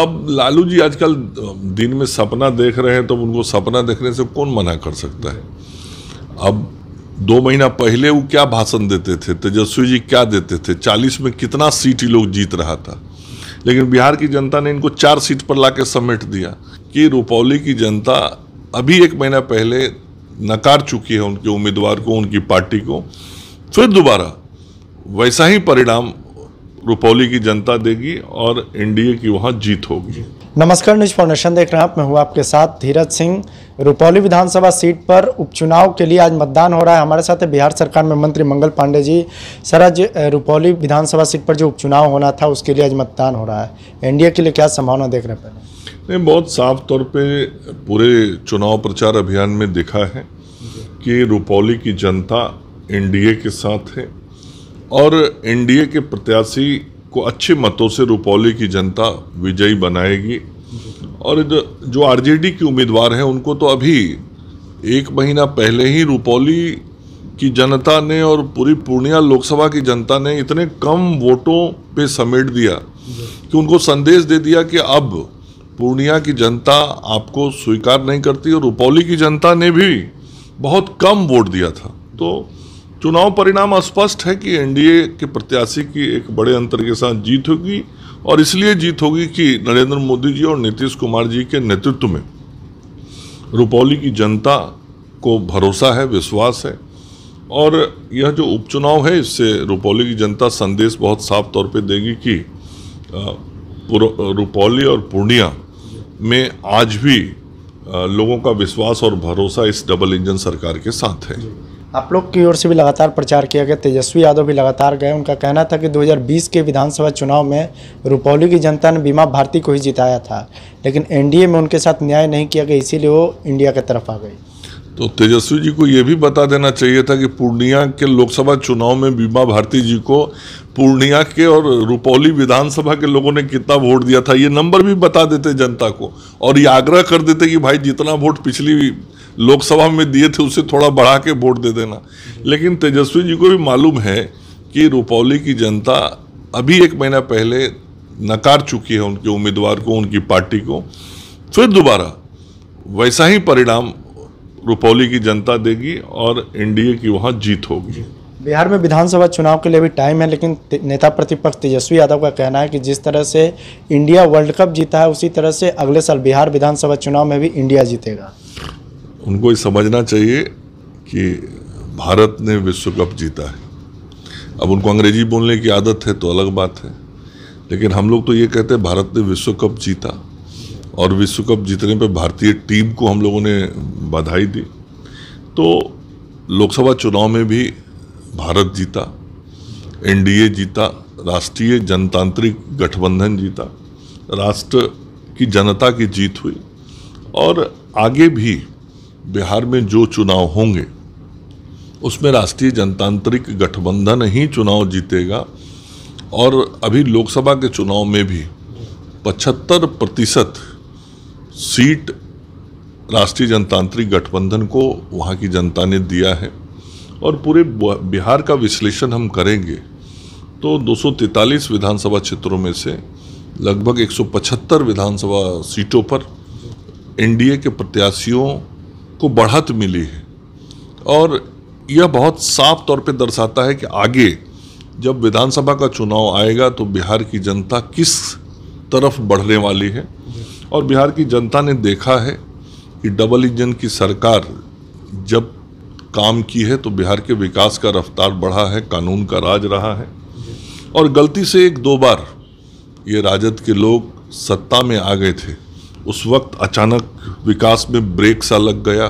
अब लालू जी आजकल दिन में सपना देख रहे हैं तो उनको सपना देखने से कौन मना कर सकता है अब दो महीना पहले वो क्या भाषण देते थे तेजस्वी जी क्या देते थे चालीस में कितना सीट ही लोग जीत रहा था लेकिन बिहार की जनता ने इनको चार सीट पर ला समेट दिया कि रुपौली की जनता अभी एक महीना पहले नकार चुकी है उनके उम्मीदवार को उनकी पार्टी को फिर दोबारा वैसा ही परिणाम रुपौली की जनता देगी और एनडीए की वहाँ जीत होगी नमस्कार न्यूज फाउंडेशन देख रहे हैं आप मैं हूँ आपके साथ धीरज सिंह रुपौली विधानसभा सीट पर उपचुनाव के लिए आज मतदान हो रहा है हमारे साथ बिहार सरकार में मंत्री मंगल पांडे जी सर आज रुपौली विधानसभा सीट पर जो उपचुनाव होना था उसके लिए आज मतदान हो रहा है एनडीए के लिए क्या संभावना देख रहे हैं पहले नहीं बहुत साफ तौर पर पूरे चुनाव प्रचार अभियान में देखा है कि रुपौली की जनता एन के साथ है और एनडीए के प्रत्याशी को अच्छे मतों से रुपौली की जनता विजयी बनाएगी और जो आरजेडी के उम्मीदवार हैं उनको तो अभी एक महीना पहले ही रुपौली की जनता ने और पूरी पूर्णिया लोकसभा की जनता ने इतने कम वोटों पे समेट दिया कि उनको संदेश दे दिया कि अब पूर्णिया की जनता आपको स्वीकार नहीं करती और रुपौली की जनता ने भी बहुत कम वोट दिया था तो चुनाव परिणाम स्पष्ट है कि एनडीए के प्रत्याशी की एक बड़े अंतर के साथ जीत होगी और इसलिए जीत होगी कि नरेंद्र मोदी जी और नीतीश कुमार जी के नेतृत्व में रुपौली की जनता को भरोसा है विश्वास है और यह जो उपचुनाव है इससे रुपौली की जनता संदेश बहुत साफ तौर पे देगी कि रुपौली और पूर्णिया में आज भी लोगों का विश्वास और भरोसा इस डबल इंजन सरकार के साथ है आप लोग की ओर से भी लगातार प्रचार किया गया तेजस्वी यादव भी लगातार गए उनका कहना था कि 2020 के विधानसभा चुनाव में रुपौली की जनता ने बीमा भारती को ही जिताया था लेकिन एनडीए में उनके साथ न्याय नहीं किया गया इसीलिए वो इंडिया की तरफ आ गई तो तेजस्वी जी को ये भी बता देना चाहिए था कि पूर्णिया के लोकसभा चुनाव में बीमा भारती जी को पूर्णिया के और रुपौली विधानसभा के लोगों ने कितना वोट दिया था ये नंबर भी बता देते जनता को और ये आग्रह कर देते कि भाई जितना वोट पिछली लोकसभा में दिए थे उससे थोड़ा बढ़ा के वोट दे देना लेकिन तेजस्वी जी को भी मालूम है कि रुपौली की जनता अभी एक महीना पहले नकार चुकी है उनके उम्मीदवार को उनकी पार्टी को फिर दोबारा वैसा ही परिणाम रुपौली की जनता देगी और एनडीए की वहाँ जीत होगी बिहार में विधानसभा चुनाव के लिए भी टाइम है लेकिन नेता प्रतिपक्ष तेजस्वी यादव का कहना है कि जिस तरह से इंडिया वर्ल्ड कप जीता है उसी तरह से अगले साल बिहार विधानसभा चुनाव में भी इंडिया जीतेगा उनको ये समझना चाहिए कि भारत ने विश्व कप जीता है अब उनको अंग्रेजी बोलने की आदत है तो अलग बात है लेकिन हम लोग तो ये कहते हैं भारत ने विश्व कप जीता और विश्व कप जीतने पर भारतीय टीम को हम लोगों ने बधाई दी तो लोकसभा चुनाव में भी भारत जीता एनडीए जीता राष्ट्रीय जनतांत्रिक गठबंधन जीता राष्ट्र की जनता की जीत हुई और आगे भी बिहार में जो चुनाव होंगे उसमें राष्ट्रीय जनतांत्रिक गठबंधन ही चुनाव जीतेगा और अभी लोकसभा के चुनाव में भी पचहत्तर प्रतिशत सीट राष्ट्रीय जनतांत्रिक गठबंधन को वहाँ की जनता ने दिया है और पूरे बिहार का विश्लेषण हम करेंगे तो 243 विधानसभा क्षेत्रों में से लगभग 175 विधानसभा सीटों पर एनडीए के प्रत्याशियों को बढ़त मिली है और यह बहुत साफ तौर पर दर्शाता है कि आगे जब विधानसभा का चुनाव आएगा तो बिहार की जनता किस तरफ बढ़ने वाली है और बिहार की जनता ने देखा है कि डबल इंजन की सरकार जब काम की है तो बिहार के विकास का रफ्तार बढ़ा है कानून का राज रहा है और गलती से एक दो बार ये राजद के लोग सत्ता में आ गए थे उस वक्त अचानक विकास में ब्रेक सा लग गया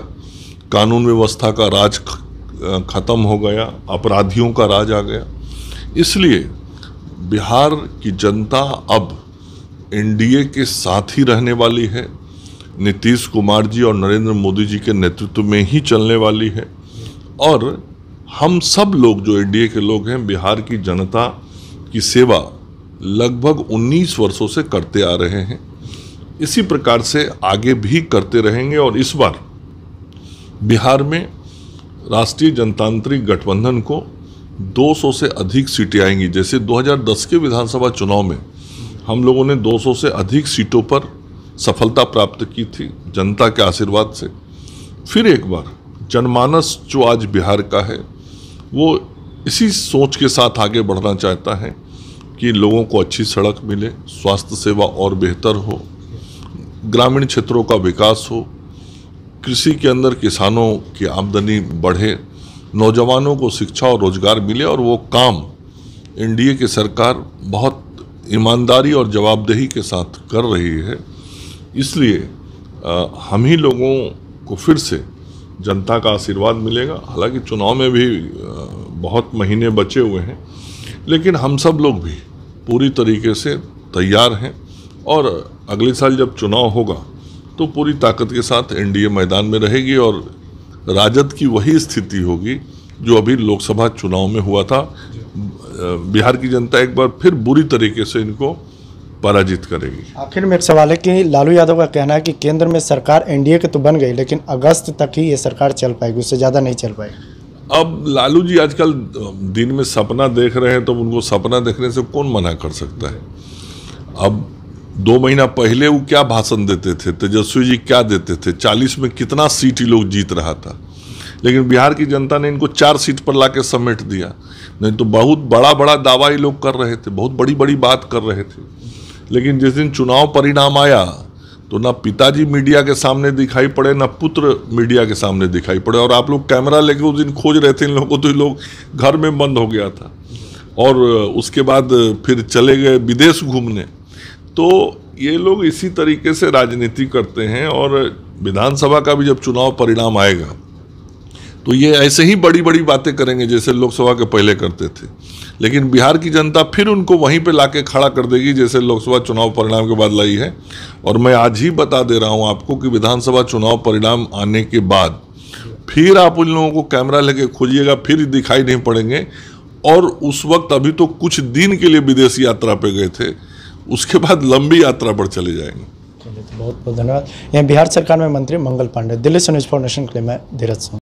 कानून व्यवस्था का राज ख़त्म हो गया अपराधियों का राज आ गया इसलिए बिहार की जनता अब एनडीए के साथ ही रहने वाली है नीतीश कुमार जी और नरेंद्र मोदी जी के नेतृत्व में ही चलने वाली है और हम सब लोग जो एनडीए के लोग हैं बिहार की जनता की सेवा लगभग 19 वर्षों से करते आ रहे हैं इसी प्रकार से आगे भी करते रहेंगे और इस बार बिहार में राष्ट्रीय जनतांत्रिक गठबंधन को 200 से अधिक सीटें आएंगी जैसे 2010 के विधानसभा चुनाव में हम लोगों ने 200 से अधिक सीटों पर सफलता प्राप्त की थी जनता के आशीर्वाद से फिर एक बार जनमानस जो आज बिहार का है वो इसी सोच के साथ आगे बढ़ना चाहता है कि लोगों को अच्छी सड़क मिले स्वास्थ्य सेवा और बेहतर हो ग्रामीण क्षेत्रों का विकास हो कृषि के अंदर किसानों की आमदनी बढ़े नौजवानों को शिक्षा और रोजगार मिले और वो काम एनडीए की सरकार बहुत ईमानदारी और जवाबदेही के साथ कर रही है इसलिए हम ही लोगों को फिर से जनता का आशीर्वाद मिलेगा हालांकि चुनाव में भी बहुत महीने बचे हुए हैं लेकिन हम सब लोग भी पूरी तरीके से तैयार हैं और अगले साल जब चुनाव होगा तो पूरी ताकत के साथ एनडीए मैदान में रहेगी और राजद की वही स्थिति होगी जो अभी लोकसभा चुनाव में हुआ था बिहार की जनता एक बार फिर बुरी तरीके से इनको पराजित करेगी आखिर में एक सवाल है कि लालू यादव का कहना है कि केंद्र में सरकार एनडीए के तो बन गई लेकिन अगस्त तक ही ये सरकार चल पाएगी उससे ज़्यादा नहीं चल पाएगी अब लालू जी आजकल दिन में सपना देख रहे हैं तो उनको सपना देखने से कौन मना कर सकता है अब दो महीना पहले वो क्या भाषण देते थे तेजस्वी जी क्या देते थे चालीस में कितना सीट ही लोग जीत रहा था लेकिन बिहार की जनता ने इनको चार सीट पर ला के समेट दिया नहीं तो बहुत बड़ा बड़ा दावा ये लोग कर रहे थे बहुत बड़ी बड़ी बात कर रहे थे लेकिन जिस दिन चुनाव परिणाम आया तो ना पिताजी मीडिया के सामने दिखाई पड़े ना पुत्र मीडिया के सामने दिखाई पड़े और आप लोग कैमरा लेके उस दिन खोज रहे थे इन लोगों को तो ये लोग घर में बंद हो गया था और उसके बाद फिर चले गए विदेश घूमने तो ये लोग इसी तरीके से राजनीति करते हैं और विधानसभा का भी जब चुनाव परिणाम आएगा तो ये ऐसे ही बड़ी बड़ी बातें करेंगे जैसे लोकसभा के पहले करते थे लेकिन बिहार की जनता फिर उनको वहीं पे लाके खड़ा कर देगी जैसे लोकसभा चुनाव परिणाम के बाद लाई है और मैं आज ही बता दे रहा हूँ आपको कि विधानसभा चुनाव परिणाम आने के बाद फिर आप उन लोगों को कैमरा लेके खोजिएगा फिर दिखाई नहीं पड़ेंगे और उस वक्त अभी तो कुछ दिन के लिए विदेश यात्रा पर गए थे उसके बाद लंबी यात्रा पर चले जाएंगे तो बहुत बहुत धन्यवाद यहाँ बिहार सरकार में मंत्री मंगल पांडे दिल्ली से न्यूज़ फाउंडेशन के लिए मैं धीरज सिंह